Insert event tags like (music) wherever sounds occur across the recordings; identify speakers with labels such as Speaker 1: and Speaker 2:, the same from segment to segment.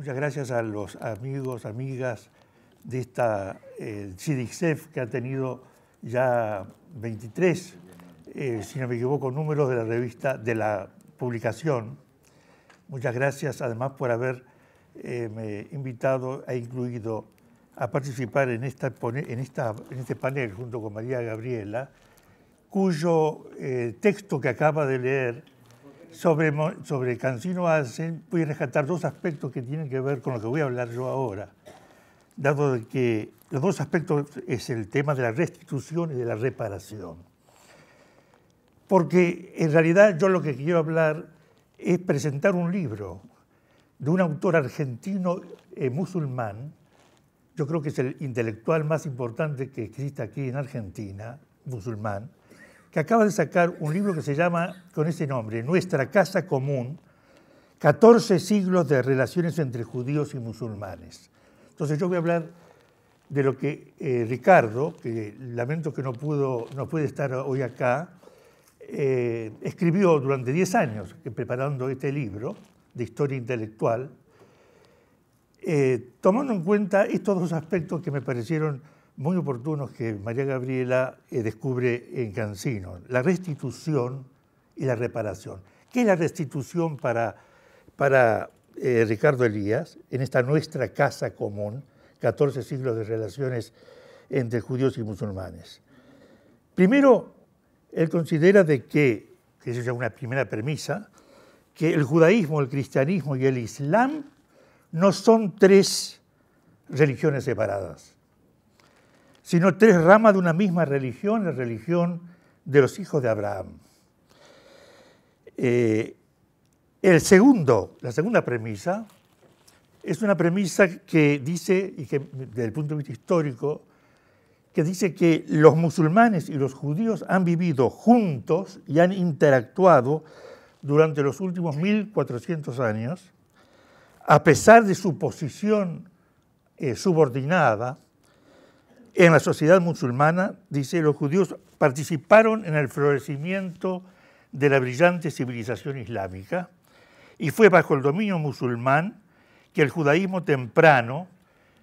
Speaker 1: Muchas gracias a los amigos, amigas de esta eh, que ha tenido ya 23, eh, si no me equivoco, números de la revista, de la publicación. Muchas gracias además por haberme eh, invitado e incluido a participar en, esta, en, este panel junto con María Gabriela, cuyo eh, texto que acaba de leer sobre, sobre Cancino Asen voy a rescatar dos aspectos que tienen que ver con lo que voy a hablar yo ahora, dado de que los dos aspectos es el tema de la restitución y de la reparación. Porque en realidad yo lo que quiero hablar es presentar un libro de un autor argentino eh, musulmán, yo creo que es el intelectual más importante que existe aquí en Argentina, musulmán, que acaba de sacar un libro que se llama con ese nombre, Nuestra Casa Común, 14 siglos de relaciones entre judíos y musulmanes. Entonces yo voy a hablar de lo que eh, Ricardo, que lamento que no, pudo, no puede estar hoy acá, eh, escribió durante 10 años eh, preparando este libro de historia intelectual, tomando en cuenta estos dos aspectos que me parecieron muy oportunos que María Gabriela eh, descubre en Cancino, la restitución y la reparación. ¿Qué es la restitución para, para eh, Ricardo Elías en esta nuestra casa común, 14 siglos de relaciones entre judíos y musulmanes? Primero, él considera de que, que eso es una primera premisa, que el judaísmo, el cristianismo y el islam no son tres religiones separadas, sino tres ramas de una misma religión, la religión de los hijos de Abraham. Eh, el segundo, la segunda premisa, es una premisa que dice, y que desde el punto de vista histórico, que dice que los musulmanes y los judíos han vivido juntos y han interactuado durante los últimos 1400 años, a pesar de su posición eh, subordinada en la sociedad musulmana, dice, los judíos participaron en el florecimiento de la brillante civilización islámica y fue bajo el dominio musulmán que el judaísmo temprano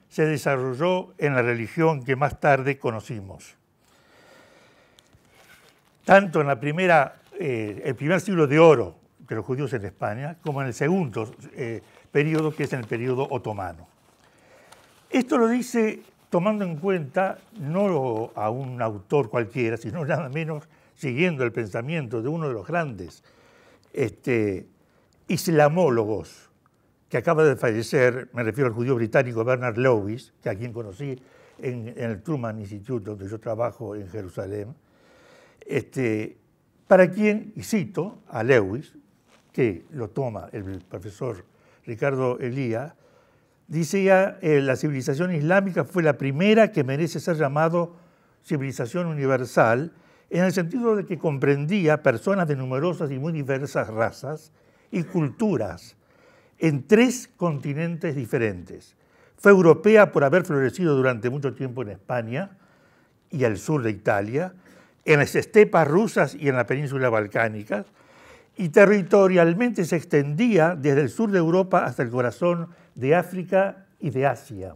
Speaker 1: se desarrolló en la religión que más tarde conocimos. Tanto en la primera, eh, el primer siglo de oro de los judíos en España como en el segundo eh, periodo, que es en el periodo otomano. Esto lo dice tomando en cuenta no a un autor cualquiera, sino nada menos siguiendo el pensamiento de uno de los grandes este, islamólogos que acaba de fallecer, me refiero al judío británico Bernard Lewis, que a quien conocí en, el Truman Institute, donde yo trabajo en Jerusalén, este, para quien, y cito a Lewis, que lo toma el profesor Ricardo Elía, Dice ya eh, la civilización islámica fue la primera que merece ser llamado civilización universal, en el sentido de que comprendía personas de numerosas y muy diversas razas y culturas en tres continentes diferentes. Fue europea por haber florecido durante mucho tiempo en España y al sur de Italia, en las estepas rusas y en la península balcánica, y territorialmente se extendía desde el sur de Europa hasta el corazón de África y de Asia,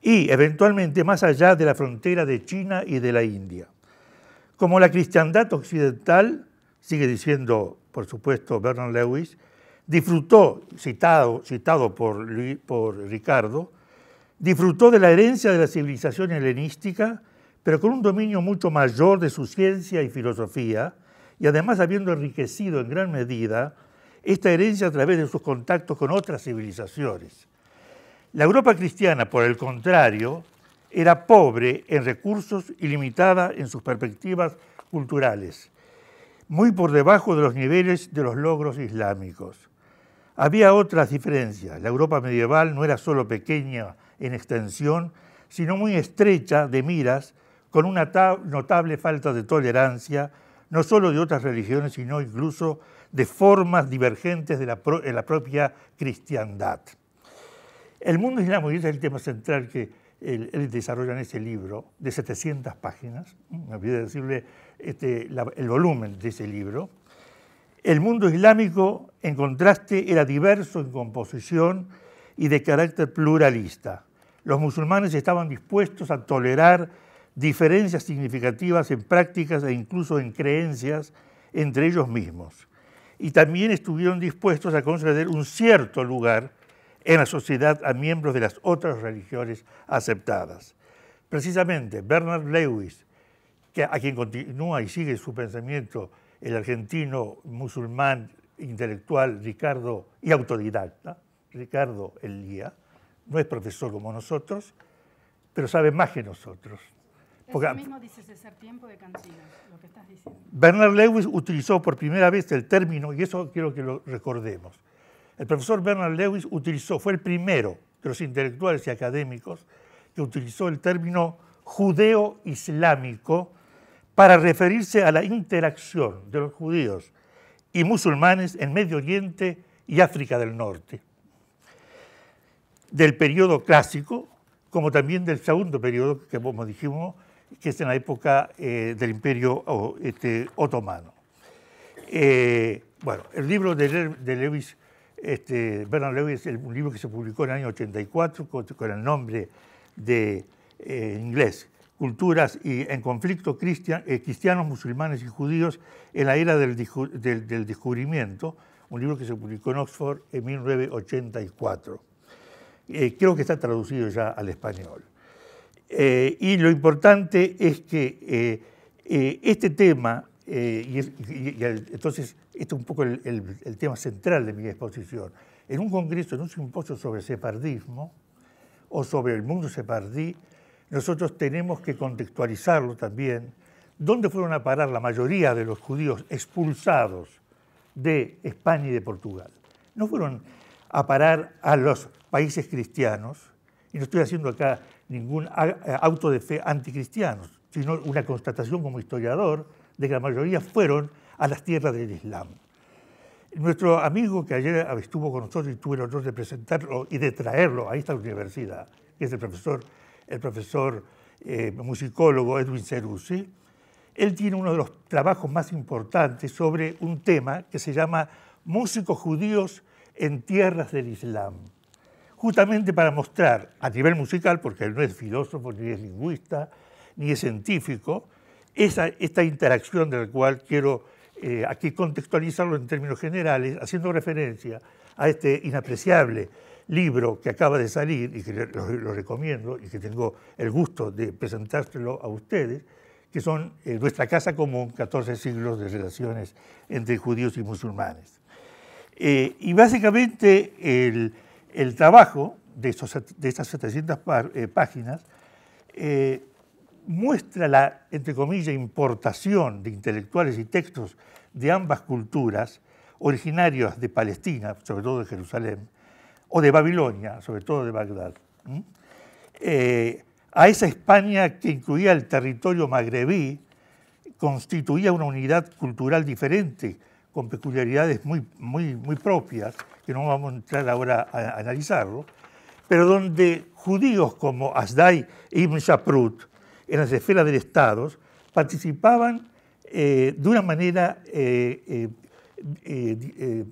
Speaker 1: y eventualmente más allá de la frontera de China y de la India. Como la cristiandad occidental, sigue diciendo, por supuesto, Bernard Lewis, disfrutó, citado, citado por, por Ricardo, disfrutó de la herencia de la civilización helenística, pero con un dominio mucho mayor de su ciencia y filosofía, y además habiendo enriquecido en gran medida esta herencia a través de sus contactos con otras civilizaciones. La Europa cristiana, por el contrario, era pobre en recursos y limitada en sus perspectivas culturales, muy por debajo de los niveles de los logros islámicos. Había otras diferencias. La Europa medieval no era solo pequeña en extensión, sino muy estrecha de miras, con una notable falta de tolerancia no solo de otras religiones, sino incluso de formas divergentes de la, propia cristiandad. El mundo islámico, y ese es el tema central que él, desarrolla en ese libro, de 700 páginas, me olvidé decirle este, el volumen de ese libro, el mundo islámico, en contraste, era diverso en composición y de carácter pluralista. Los musulmanes estaban dispuestos a tolerar diferencias significativas en prácticas e incluso en creencias entre ellos mismos. Y también estuvieron dispuestos a conceder un cierto lugar en la sociedad a miembros de las otras religiones aceptadas. Precisamente Bernard Lewis, que a quien continúa y sigue su pensamiento el argentino musulmán intelectual Ricardo y autodidacta, Ricardo Elía, no es profesor como nosotros, pero sabe más que nosotros mismo dices ser tiempo de lo que estás diciendo. Bernard Lewis utilizó por primera vez el término, y eso quiero que lo recordemos. El profesor Bernard Lewis utilizó, fue el primero de los intelectuales y académicos que utilizó el término judeo-islámico para referirse a la interacción de los judíos y musulmanes en Medio Oriente y África del Norte, del periodo clásico, como también del segundo periodo que, como dijimos, que es en la época eh, del Imperio este, Otomano. Eh, bueno, el libro de, Lewis, este, Bernard Lewis, es un libro que se publicó en el año 84 con, el nombre de eh, inglés, Culturas y en conflicto cristianos, musulmanes y judíos en la era del, descubrimiento, un libro que se publicó en Oxford en 1984. creo que está traducido ya al español. Eh, y lo importante es que eh, eh, este tema, y, entonces este es un poco el, tema central de mi exposición, en un congreso, en un simposio sobre separdismo o sobre el mundo separdí, nosotros tenemos que contextualizarlo también, dónde fueron a parar la mayoría de los judíos expulsados de España y de Portugal. No fueron a parar a los países cristianos, y no estoy haciendo acá ningún eh, auto de fe anticristiano, sino una constatación como historiador de que la mayoría fueron a las tierras del Islam. Nuestro amigo que ayer estuvo con nosotros y tuve el honor de presentarlo y de traerlo a esta universidad, que es el profesor, el profesor eh, musicólogo Edwin Ceruzzi, él tiene uno de los trabajos más importantes sobre un tema que se llama Músicos judíos en tierras del Islam justamente para mostrar a nivel musical, porque él no es filósofo, ni es lingüista, ni es científico, esa, esta interacción de la cual quiero eh, aquí contextualizarlo en términos generales, haciendo referencia a este inapreciable libro que acaba de salir y que lo, recomiendo y que tengo el gusto de presentárselo a ustedes, que son eh, Nuestra Casa Común, 14 siglos de relaciones entre judíos y musulmanes. Eh, y básicamente el, el trabajo de, de estas 700 eh, páginas eh, muestra la, entre comillas, importación de intelectuales y textos de ambas culturas, originarios de Palestina, sobre todo de Jerusalén, o de Babilonia, sobre todo de Bagdad, eh, a esa España que incluía el territorio magrebí, constituía una unidad cultural diferente, con peculiaridades muy, muy, muy propias, que no vamos a entrar ahora a analizarlo, pero donde judíos como Asdai e Ibn Shaprut, en las esferas del Estado, participaban eh, de una manera eh, eh,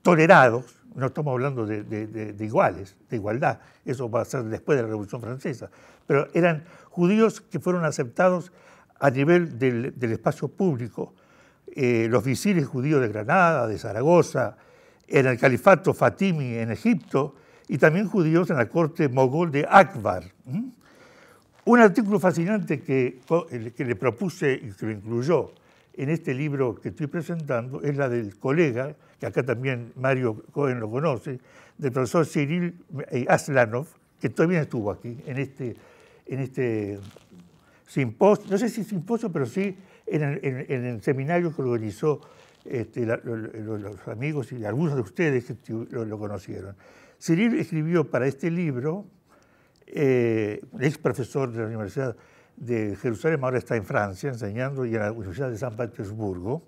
Speaker 1: tolerados, no estamos hablando de, iguales, de igualdad, eso va a ser después de la Revolución Francesa, pero eran judíos que fueron aceptados a nivel del espacio público, eh, los visires judíos de Granada, de Zaragoza, en el califato Fatimi en Egipto y también judíos en la corte mogol de Akbar. Un artículo fascinante que, que le propuse y que lo incluyó en este libro que estoy presentando es la del colega, que acá también Mario Cohen lo conoce, del profesor Cyril eh, Aslanov, que también estuvo aquí en este, en este simposio, no sé si simposio, pero sí en el, seminario que organizó este, los amigos y algunos de ustedes que lo, conocieron. Cyril escribió para este libro, eh, ex profesor de la Universidad de Jerusalén, ahora está en Francia enseñando y en la Universidad de San Petersburgo.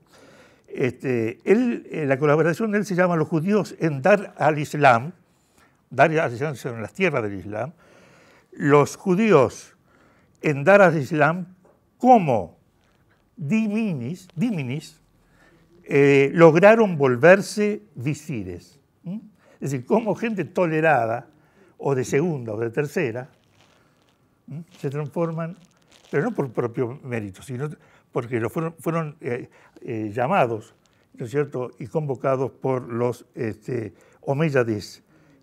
Speaker 1: Este, él, eh, la colaboración de él se llama Los judíos en dar al Islam, dar al Islam las tierras del Islam, los judíos en dar al Islam ¿cómo? diminis, eh, lograron volverse visires. Es decir, como gente tolerada, o de segunda o de tercera, se transforman, pero no por propio mérito, sino porque lo fueron, eh, eh, llamados, ¿no es cierto?, y convocados por los este,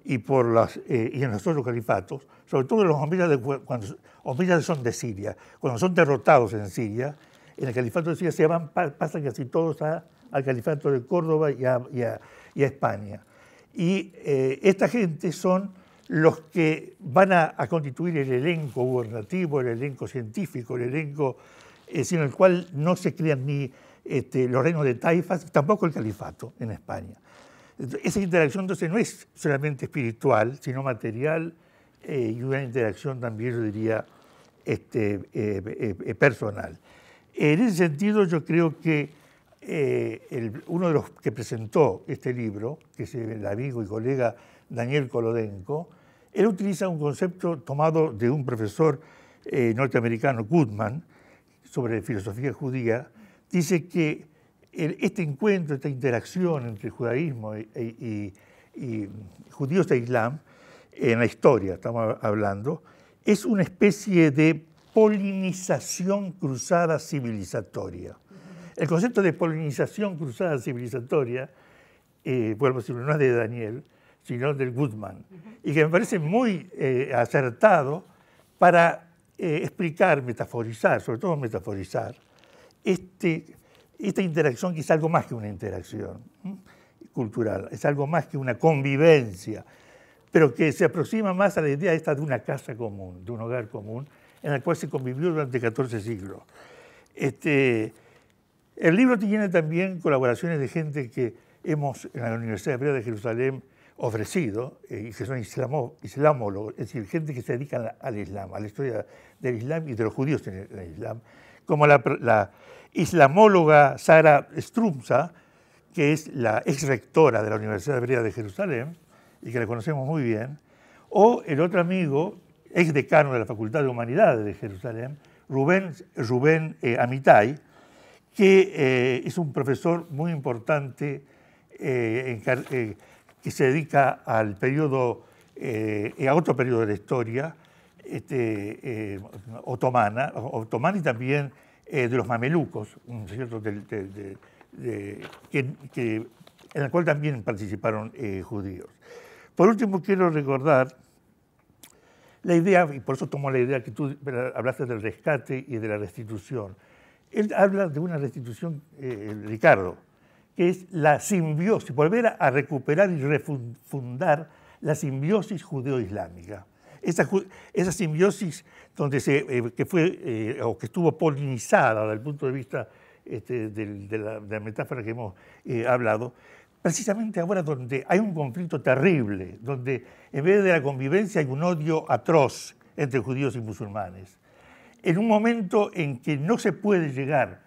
Speaker 1: y, por las, y en los otros califatos, sobre todo los Omeyades cuando son de Siria, cuando son derrotados en Siria, en el califato de Siria se van, pasan casi todos al califato de Córdoba y a, y a, España. Y eh, esta gente son los que van a, constituir el elenco gubernativo, el elenco científico, el elenco, eh, sin el cual no se crean ni este, los reinos de taifas, tampoco el califato en España. esa interacción entonces no es solamente espiritual, sino material eh, y una interacción también, yo diría, este, personal. En ese sentido, yo creo que eh, uno de los que presentó este libro, que es el amigo y colega Daniel Kolodenko, él utiliza un concepto tomado de un profesor eh, norteamericano, Goodman, sobre filosofía judía. Dice que este encuentro, esta interacción entre judaísmo e, e, y, y judíos e islam, en la historia estamos hablando, es una especie de polinización cruzada civilizatoria. El concepto de polinización cruzada civilizatoria, eh, vuelvo a decirlo, no es de Daniel, sino del Goodman, y que me parece muy eh, acertado para eh, explicar, metaforizar, sobre todo metaforizar, este, esta interacción que es algo más que una interacción cultural, es algo más que una convivencia, pero que se aproxima más a la idea esta de una casa común, de un hogar común, en la cual se convivió durante 14 siglos. Este, el libro tiene también colaboraciones de gente que hemos en la Universidad Hebrea de Jerusalén ofrecido, eh, y que son islamólogos, es decir, gente que se dedica al Islam, a la historia del Islam y de los judíos en el, Islam, como la, islamóloga Sara Strumsa, que es la ex rectora de la Universidad Hebrea de Jerusalén y que la conocemos muy bien, o el otro amigo ex decano de la Facultad de Humanidades de Jerusalén, Rubén, Rubén eh, Amitai, que eh, es un profesor muy importante eh, que se dedica al periodo, a otro periodo de la historia este, otomana, y también de los mamelucos, en el cual también participaron judíos. Por último, quiero recordar la idea, y por eso tomo la idea que tú hablaste del rescate y de la restitución, él habla de una restitución, eh, eh, Ricardo, que es la simbiosis, volver a recuperar y refundar la simbiosis judeo-islámica. Esa, simbiosis donde se, eh, que fue o que estuvo polinizada desde el punto de vista este, de, la, metáfora que hemos hablado, precisamente ahora donde hay un conflicto terrible, donde en vez de la convivencia hay un odio atroz entre judíos y musulmanes. En un momento en que no se puede llegar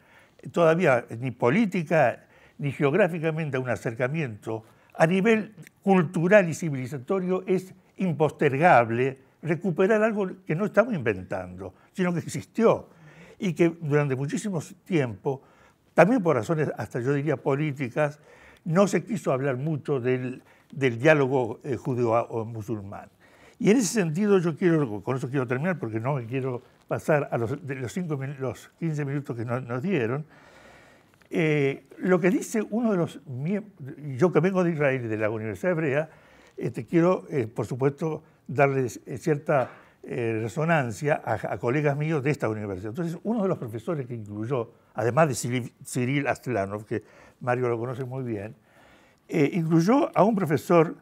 Speaker 1: todavía ni política ni geográficamente a un acercamiento, a nivel cultural y civilizatorio es impostergable recuperar algo que no estamos inventando, sino que existió y que durante muchísimo tiempo, también por razones hasta yo diría políticas, no se quiso hablar mucho del, diálogo eh, judío judío-musulmán. Y en ese sentido yo quiero, con eso quiero terminar porque no me quiero pasar a los, de los, cinco, 15 minutos que nos dieron, eh, lo que dice uno de los miembros, yo que vengo de Israel, y de la Universidad Hebrea, eh, te quiero, por supuesto, darles cierta eh, resonancia a, colegas míos de esta universidad. Entonces, uno de los profesores que incluyó, además de Cyril, Astlanov, que Mario lo conoce muy bien, eh, incluyó a un profesor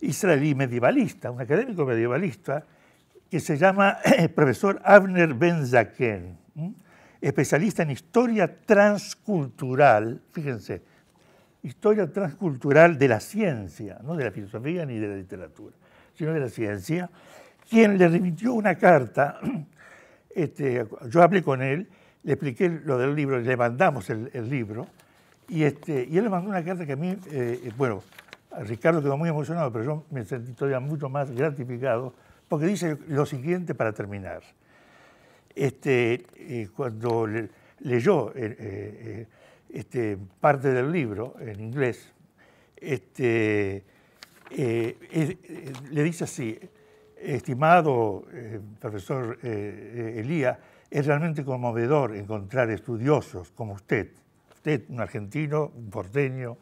Speaker 1: israelí medievalista, un académico medievalista, que se llama eh, profesor Avner Ben Zaken, especialista en historia transcultural, fíjense, historia transcultural de la ciencia, no de la filosofía ni de la literatura, sino de la ciencia, quien le remitió una carta, (clears throat) este, yo hablé con él, le expliqué lo del libro, le mandamos el, libro, este, y, él le mandó una carta que a mí, eh, bueno, a Ricardo quedó muy emocionado, pero yo me sentí todavía mucho más gratificado, porque dice lo siguiente para terminar. Este, eh, cuando leyó eh, este, parte del libro en inglés, le dice así, Estimado eh, profesor eh, eh, Elía, es realmente conmovedor encontrar estudiosos como usted, usted un argentino, un porteño,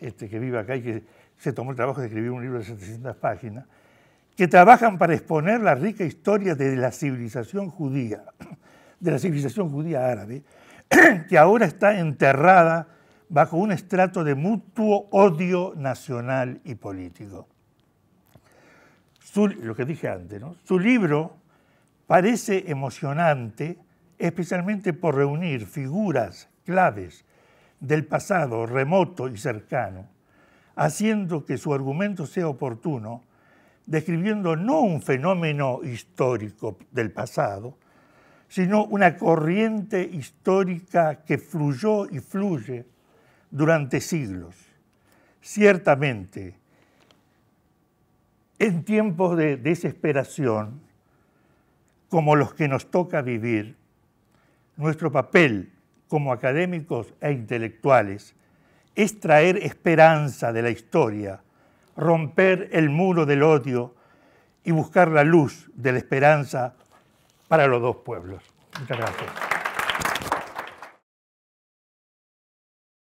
Speaker 1: este, que vive acá y que se tomó el trabajo de escribir un libro de 700 páginas, que trabajan para exponer la rica historia de la civilización judía, de la civilización judía árabe, (clears throat) que ahora está enterrada bajo un estrato de mutuo odio nacional y político su, lo que dije antes, su libro parece emocionante especialmente por reunir figuras claves del pasado remoto y cercano, haciendo que su argumento sea oportuno, describiendo no un fenómeno histórico del pasado, sino una corriente histórica que fluyó y fluye durante siglos. Ciertamente, en tiempos de desesperación, como los que nos toca vivir, nuestro papel como académicos e intelectuales es traer esperanza de la historia, romper el muro del odio y buscar la luz de la esperanza para los dos pueblos. Muchas gracias.